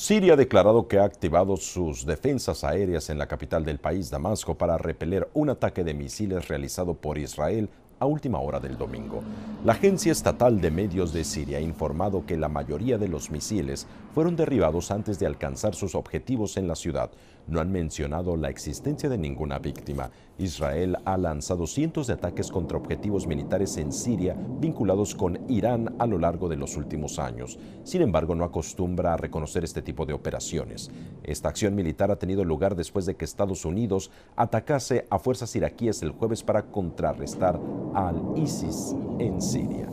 Siria ha declarado que ha activado sus defensas aéreas en la capital del país, Damasco, para repeler un ataque de misiles realizado por Israel a última hora del domingo. La Agencia Estatal de Medios de Siria ha informado que la mayoría de los misiles fueron derribados antes de alcanzar sus objetivos en la ciudad, no han mencionado la existencia de ninguna víctima. Israel ha lanzado cientos de ataques contra objetivos militares en Siria vinculados con Irán a lo largo de los últimos años. Sin embargo, no acostumbra a reconocer este tipo de operaciones. Esta acción militar ha tenido lugar después de que Estados Unidos atacase a fuerzas iraquíes el jueves para contrarrestar al ISIS en Siria.